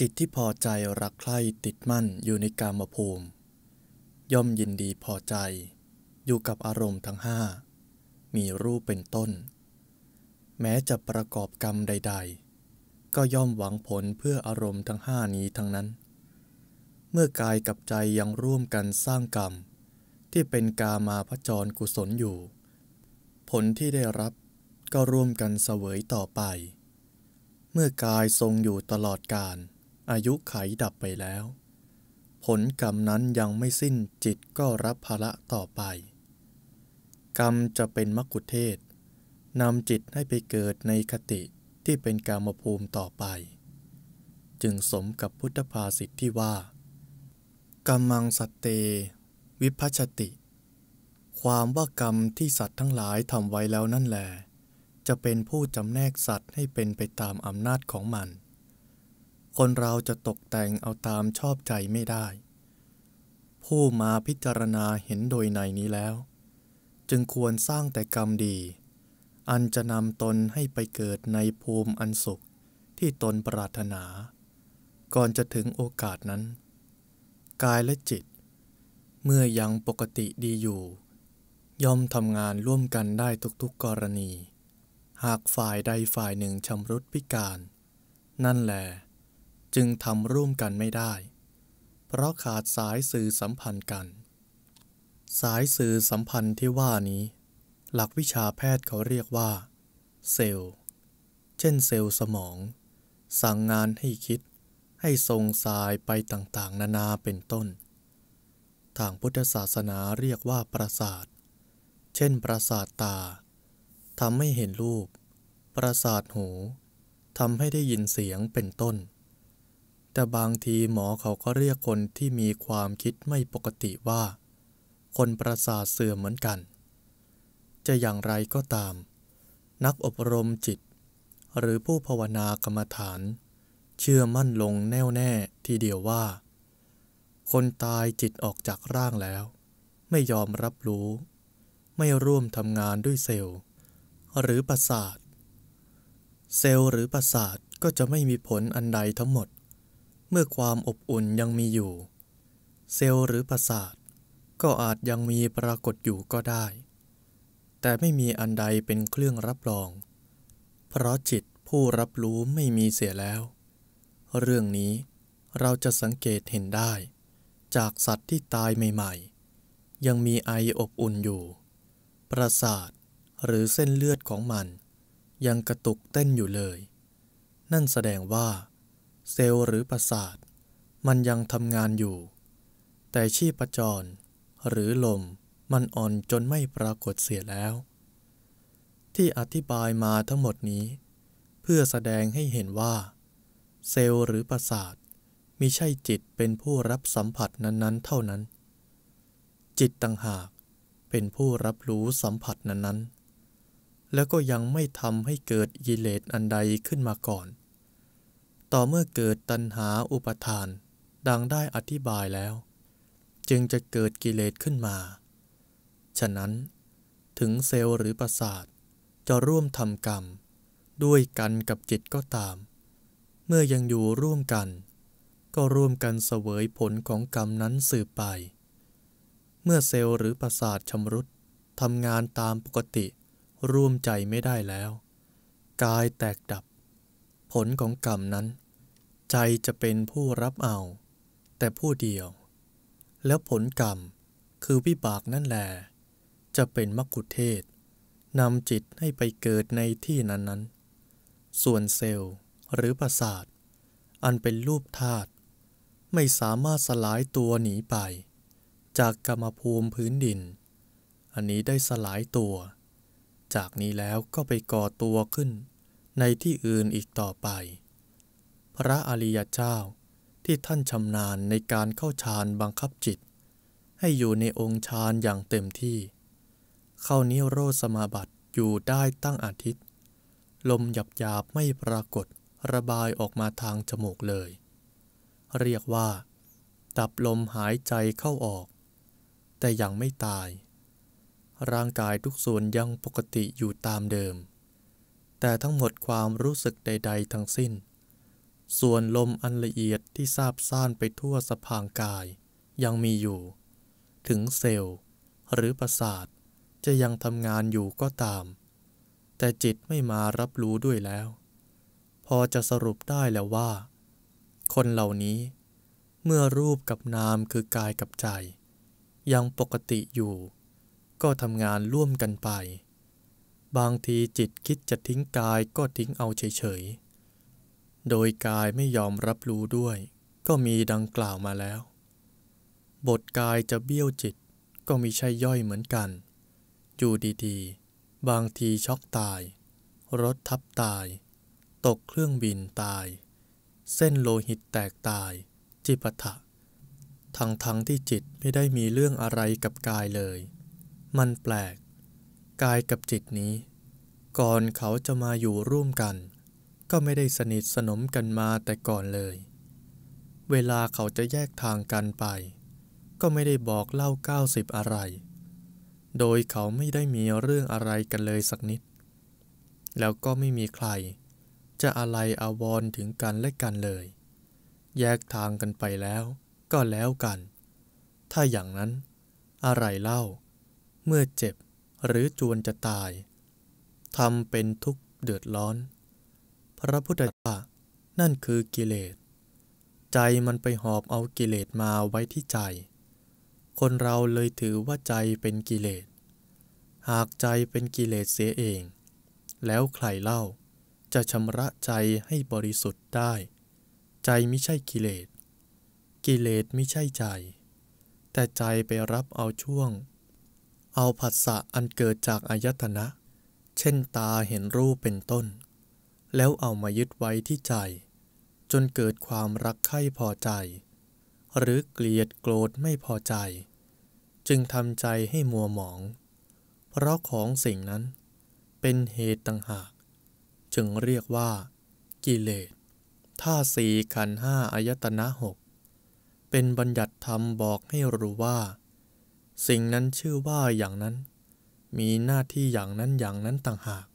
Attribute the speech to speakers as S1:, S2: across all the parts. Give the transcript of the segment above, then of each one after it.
S1: จิตที่พอใจรักใคร่ติดมั่นอยู่ในกามภูมิ ย่อมยินดีพอใจอยู่กับอารมณ์ทั้งห้ามีรูปเป็นต้น แม้จะประกอบกรรมใดๆ ก็ย่อมหวังผลเพื่ออารมณ์ทั้งห้านี้ทั้งนั้น เมื่อกายกับใจยังร่วมกันสร้างกรรม ที่เป็นกามาพจรกุศลอยู่ ผลที่ได้รับก็ร่วมกันเสวยต่อไป เมื่อกายทรงอยู่ตลอดกาลอายุไขดับไปแล้ว ผลกรรมนั้นยังไม่สิ้นจิตก็รับภาระต่อไป กรรมจะเป็นมกุเทศนำจิตให้ไปเกิดในคติที่เป็นกรรมภูมิต่อไป จึงสมกับพุทธภาษิตที่ว่ากรรมังสเตวิพัชติ ความว่ากรรมที่สัตว์ทั้งหลายทำไว้แล้วนั่นแหลจะเป็นผู้จำแนกสัตว์ให้เป็นไปตามอำนาจของมันคนเราจะตกแต่งเอาตามชอบใจไม่ได้ ผู้มาพิจารณาเห็นโดยในนี้แล้ว จึงควรสร้างแต่กรรมดี อันจะนำตนให้ไปเกิดในภูมิอันสุขที่ตนปรารถนา ก่อนจะถึงโอกาสนั้น กายและจิต เมื่อยังปกติดีอยู่ ย่อมทำงานร่วมกันได้ทุกๆกรณี หากฝ่ายใดฝ่ายหนึ่งชำรุดพิการ นั่นแหละจึงทำร่วมกันไม่ได้ เพราะขาดสายสื่อสัมพันธ์กัน สายสื่อสัมพันธ์ที่ว่านี้ หลักวิชาแพทย์เขาเรียกว่า เซลล์ เช่นเซลล์สมอง สั่งงานให้คิด ให้ทรงสายไปต่างๆนานาเป็นต้น ทางพุทธศาสนาเรียกว่าประสาท เช่นประสาทตาทำให้เห็นรูป ประสาทหูทำให้ได้ยินเสียง เป็นต้นแต่บางทีหมอเขาก็เรียกคนที่มีความคิดไม่ปกติว่า คนประสาทเสื่อมเหมือนกัน จะอย่างไรก็ตาม นักอบรมจิต หรือผู้ภาวนากรรมฐาน เชื่อมั่นลงแน่วแน่ทีเดียวว่า คนตายจิตออกจากร่างแล้ว ไม่ยอมรับรู้ ไม่ร่วมทำงานด้วยเซลล์ หรือประสาท เซลล์หรือประสาทก็จะไม่มีผลอันใดทั้งหมดเมื่อความอบอุ่นยังมีอยู่ เซลล์หรือประสาท ก็อาจยังมีปรากฏอยู่ก็ได้ แต่ไม่มีอันใดเป็นเครื่องรับรอง เพราะจิตผู้รับรู้ไม่มีเสียแล้ว เรื่องนี้เราจะสังเกตเห็นได้ จากสัตว์ที่ตายใหม่ๆยังมีไออบอุ่นอยู่ ประสาท หรือเส้นเลือดของมัน ยังกระตุกเต้นอยู่เลย นั่นแสดงว่าเซลล์หรือประสาท มันยังทำงานอยู่ แต่ชีพจรหรือลมมันอ่อนจนไม่ปรากฏเสียแล้ว ที่อธิบายมาทั้งหมดนี้ เพื่อแสดงให้เห็นว่า เซลล์หรือประสาทมิใช่จิตเป็นผู้รับสัมผัสนั้นๆ เท่านั้น จิตต่างหากเป็นผู้รับรู้สัมผัสนั้นๆ แล้วก็ยังไม่ทำให้เกิดยิเลตอันใดขึ้นมาก่อนต่อเมื่อเกิดตัณหาอุปทานดังได้อธิบายแล้ว จึงจะเกิดกิเลสขึ้นมา ฉะนั้น ถึงเซลล์หรือประสาทจะร่วมทำกรรม ด้วยกันกับจิตก็ตาม เมื่อยังอยู่ร่วมกัน ก็ร่วมกันเสวยผลของกรรมนั้นสืบไป เมื่อเซลล์หรือประสาทชำรุดทำงานตามปกติร่วมใจไม่ได้แล้ว กายแตกดับผลของกรรมนั้น ใจจะเป็นผู้รับเอา แต่ผู้เดียว แล้วผลกรรมคือวิบากนั่นแหลจะเป็นมกุเทศ นำจิตให้ไปเกิดในที่นั้นนั้นส่วนเซลล์หรือประสาทอันเป็นรูปธาตุไม่สามารถสลายตัวหนีไป จากกรรมภูมิพื้นดิน อันนี้ได้สลายตัว จากนี้แล้วก็ไปก่อตัวขึ้นในที่อื่นอีกต่อไป พระอริยเจ้าที่ท่านชำนาญในการเข้าฌานบังคับจิต ให้อยู่ในองค์ฌานอย่างเต็มที่ เข้านิโรธสมาบัติอยู่ได้ตั้งอาทิตย์ ลมหยับหยาบไม่ปรากฏระบายออกมาทางจมูกเลย เรียกว่า ตับลมหายใจเข้าออก แต่ยังไม่ตาย ร่างกายทุกส่วนยังปกติอยู่ตามเดิมแต่ทั้งหมดความรู้สึกใด ๆ ทั้งสิ้น ส่วนลมอันละเอียดที่ซาบซ่านไปทั่วสะพางกายยังมีอยู่ ถึงเซลล์หรือประสาท จะยังทำงานอยู่ก็ตาม แต่จิตไม่มารับรู้ด้วยแล้ว พอจะสรุปได้แล้วว่า คนเหล่านี้ เมื่อรูปกับนามคือกายกับใจ ยังปกติอยู่ ก็ทำงานร่วมกันไปบางทีจิตคิดจะทิ้งกายก็ทิ้งเอาเฉยๆ โดยกายไม่ยอมรับรู้ด้วย ก็มีดังกล่าวมาแล้ว บทกายจะเบี้ยวจิตก็มีใช่ย่อยเหมือนกัน อยู่ดีๆ บางทีช็อกตาย รถทับตาย ตกเครื่องบินตาย เส้นโลหิตแตกตาย จิปะทะทั้งๆทที่จิตไม่ได้มีเรื่องอะไรกับกายเลย มันแปลกกายกับจิตนี้ ก่อนเขาจะมาอยู่ร่วมกัน ก็ไม่ได้สนิทสนมกันมาแต่ก่อนเลย เวลาเขาจะแยกทางกันไป ก็ไม่ได้บอกเล่าเก้าสิบอะไร โดยเขาไม่ได้มีเรื่องอะไรกันเลยสักนิด แล้วก็ไม่มีใคร จะอะไรอาวรถึงกันและกันเลย แยกทางกันไปแล้วก็แล้วกัน ถ้าอย่างนั้นอะไรเล่า เมื่อเจ็บหรือจวนจะตายทำเป็นทุกข์เดือดร้อน พระพุทธเจ้านั่นคือกิเลสใจมันไปหอบเอากิเลสมาไว้ที่ใจ คนเราเลยถือว่าใจเป็นกิเลสหากใจเป็นกิเลสเสียเอง แล้วใครเล่าจะชำระใจให้บริสุทธิ์ได้ ใจไม่ใช่กิเลส กิเลสไม่ใช่ใจ แต่ใจไปรับเอาช่วงเอาผัสสะอันเกิดจากอายตนะ เช่นตาเห็นรูปเป็นต้น แล้วเอามายึดไว้ที่ใจ จนเกิดความรักใคร่พอใจ หรือเกลียดโกรธไม่พอใจ จึงทำใจให้มัวหมอง เพราะของสิ่งนั้นเป็นเหตุต่างหาก จึงเรียกว่า กิเลสท่าสี่ขันห้าอายตนะหก เป็นบัญญัติธรรมบอกให้รู้ว่าสิ่งนั้นชื่อว่าอย่างนั้น มีหน้าที่อย่างนั้นอย่างนั้นต่างหาก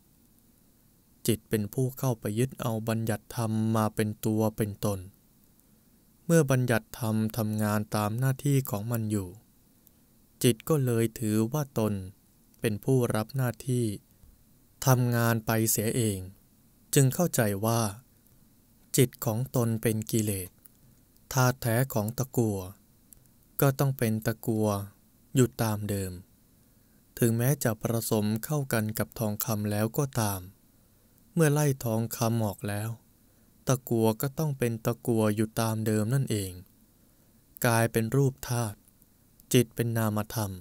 S1: จิตเป็นผู้เข้าไปยึดเอาบัญญัติธรรมมาเป็นตัวเป็นตน เมื่อบัญญัติธรรมทำงานตามหน้าที่ของมันอยู่ จิตก็เลยถือว่าตนเป็นผู้รับหน้าที่ทำงานไปเสียเอง จึงเข้าใจว่า จิตของตนเป็นกิเลส ธาตุแท้ของตะกัว ก็ต้องเป็นตะกัวหยุดตามเดิม ถึงแม้จะผสมเข้ากันกับทองคำแล้วก็ตาม เมื่อไล่ทองคำออกแล้ว ตะกัวก็ต้องเป็นตะกัวอยู่ตามเดิมนั่นเองกายเป็นรูปธาตุ จิตเป็นนามธรรม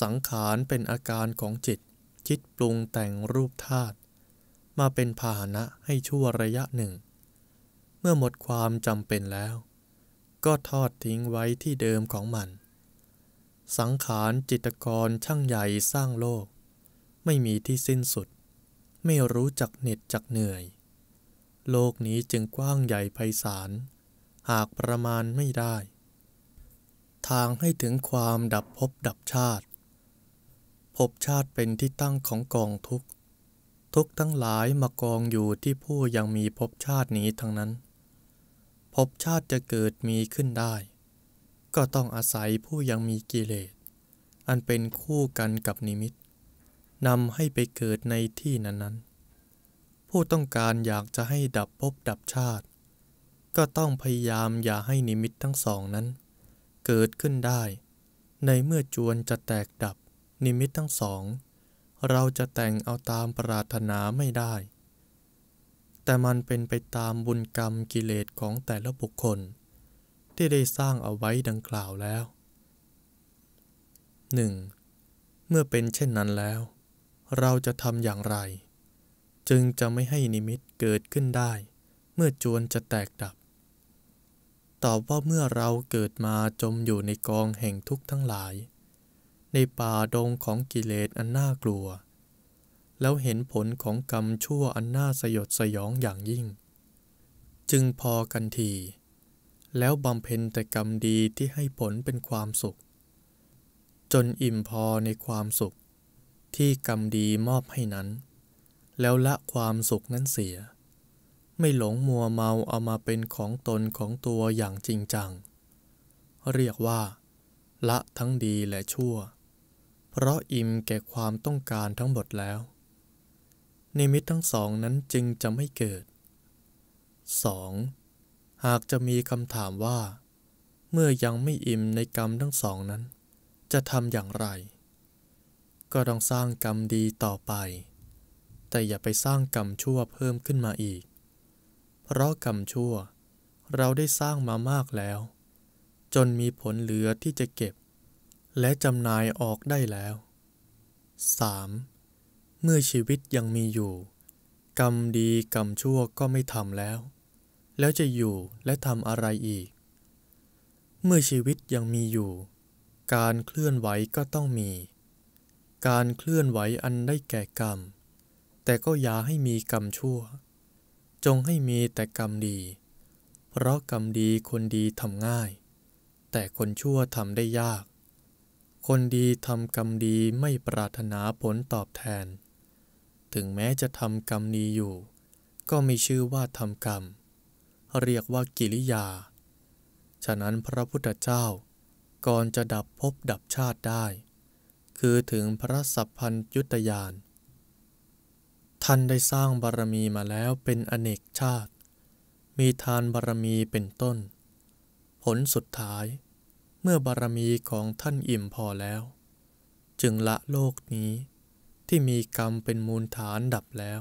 S1: สังขารเป็นอาการของจิตคิดปรุงแต่งรูปธาตุมาเป็นพาหนะให้ชั่วระยะหนึ่ง เมื่อหมดความจำเป็นแล้ว ก็ทอดทิ้งไว้ที่เดิมของมันสังขารจิตกรช่างใหญ่สร้างโลก ไม่มีที่สิ้นสุด ไม่รู้จักเหน็ดจักเหนื่อย โลกนี้จึงกว้างใหญ่ไพศาลหากประมาณไม่ได้ ทางให้ถึงความดับภพดับชาติภพชาติเป็นที่ตั้งของกองทุกข์ทุกทั้งหลายมากองอยู่ที่ผู้ยังมีภพชาตินี้ทั้งนั้นภพชาติจะเกิดมีขึ้นได้ก็ต้องอาศัยผู้ยังมีกิเลส อันเป็นคู่กันกับนิมิตนำให้ไปเกิดในที่นั้นๆ ผู้ต้องการอยากจะให้ดับภพดับชาติ ก็ต้องพยายามอย่าให้นิมิตทั้งสองนั้น เกิดขึ้นได้ ในเมื่อจวนจะแตกดับนิมิตทั้งสอง เราจะแต่งเอาตามปรารถนาไม่ได้ แต่มันเป็นไปตามบุญกรรมกิเลสของแต่ละบุคคลที่ได้สร้างเอาไว้ดังกล่าวแล้ว 1. เมื่อเป็นเช่นนั้นแล้ว เราจะทำอย่างไร จึงจะไม่ให้นิมิตเกิดขึ้นได้ เมื่อจวนจะแตกดับ ตอบว่าเมื่อเราเกิดมาจมอยู่ในกองแห่งทุกข์ทั้งหลาย ในป่าดงของกิเลสอันน่ากลัว แล้วเห็นผลของกรรมชั่วอันน่าสยดสยองอย่างยิ่ง จึงพอกันทีแล้วบำเพ็ญแต่กรรมดีที่ให้ผลเป็นความสุข จนอิ่มพอในความสุข ที่กรรมดีมอบให้นั้น แล้วละความสุขนั้นเสีย ไม่หลงมัวเมาเอามาเป็นของตนของตัวอย่างจริงจังเรียกว่า ละทั้งดีและชั่ว เพราะอิ่มแก่ความต้องการทั้งหมดแล้ว นิมิตทั้งสองนั้นจึงจะไม่เกิด 2. หากจะมีคำถามว่า เมื่อยังไม่อิ่มในกรรมทั้งสองนั้น จะทำอย่างไร ก็ต้องสร้างกรรมดีต่อไป แต่อย่าไปสร้างกรรมชั่วเพิ่มขึ้นมาอีก เพราะกรรมชั่ว เราได้สร้างมามากแล้ว จนมีผลเหลือที่จะเก็บ และจำนายออกได้แล้ว 3. เมื่อชีวิตยังมีอยู่ กรรมดีกรรมชั่วก็ไม่ทำแล้วแล้วจะอยู่และทำอะไรอีก เมื่อชีวิตยังมีอยู่ การเคลื่อนไหวก็ต้องมี การเคลื่อนไหวอันได้แก่กรรม แต่ก็อย่าให้มีกรรมชั่ว จงให้มีแต่กรรมดี เพราะกรรมดีคนดีทำง่าย แต่คนชั่วทำได้ยาก คนดีทำกรรมดีไม่ปรารถนาผลตอบแทน ถึงแม้จะทำกรรมดีอยู่ ก็ไม่ชื่อว่าทำกรรมเรียกว่ากิริยา ฉะนั้นพระพุทธเจ้าก่อนจะดับภพดับชาติได้ คือถึงพระสัพพัญยุตยาน ท่านได้สร้างบารมีมาแล้วเป็นอเนกชาติ มีทานบารมีเป็นต้น ผลสุดท้ายเมื่อบารมีของท่านอิ่มพอแล้ว จึงละโลกนี้ที่มีกรรมเป็นมูลฐานดับแล้ว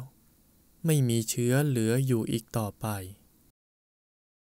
S1: ไม่มีเชื้อเหลืออยู่อีกต่อไป